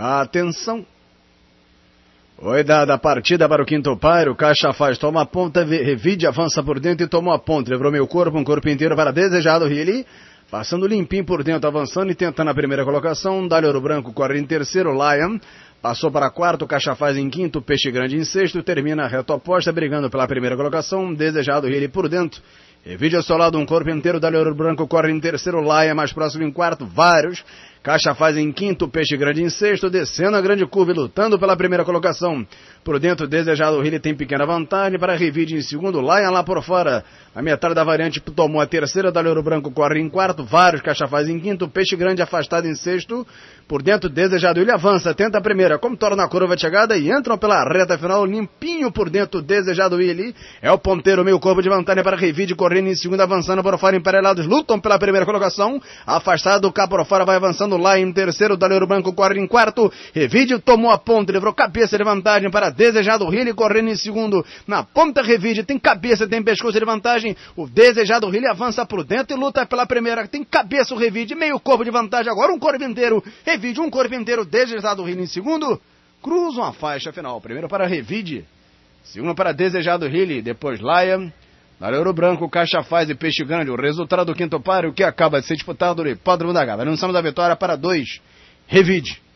Atenção! Oi, dada a partida para o quinto pairo, Caixa faz, toma a ponta, revide, avança por dentro e tomou a ponta. Levou meu corpo, um corpo inteiro para desejado Rili. Passando limpinho por dentro, avançando e tentando a primeira colocação. Dalho Ouro Branco corre em terceiro, Lion. Passou para quarto, Caixa faz em quinto, Peixe Grande em sexto. Termina reto oposta, brigando pela primeira colocação. Desejado Rili por dentro. Revide ao seu lado um corpo inteiro, Dalho Ouro Branco corre em terceiro, Laia mais próximo em quarto, vários. Caixa faz em quinto, Peixe Grande em sexto, descendo a grande curva e lutando pela primeira colocação. Por dentro, Desejado Rile tem pequena vantagem para revide em segundo, e lá por fora. A metade da variante tomou a terceira, Dalheiro Branco corre em quarto, vários Caixa faz em quinto, Peixe Grande afastado em sexto. Por dentro, Desejado Rile avança, tenta a primeira, contorna a curva de chegada e entram pela reta final, limpinho por dentro, Desejado Rile. É o ponteiro, meio corpo de vantagem para revide, correndo em segundo, avançando por fora, emparelados, lutam pela primeira colocação. Afastado, cá por fora vai avançando Solano lá em terceiro, Daleiro Branco corre em quarto, Revide tomou a ponta, livrou cabeça de vantagem para Desejado Rilly correndo em segundo, na ponta Revide, tem cabeça, tem pescoço de vantagem, o Desejado Rilly avança por dentro e luta pela primeira, tem cabeça o Revide, meio corpo de vantagem agora, um corpo inteiro, Revide, um corpo inteiro, Desejado Rilly em segundo, cruzam a faixa final, primeiro para Revide, segundo para Desejado Rilly, depois Lion, para Ouro Branco, Caixa Faz e Peixe Grande, o resultado do quinto páreo que acaba de ser disputado no Hipódromo da Gávea. Anunciamos a vitória para dois. Revide.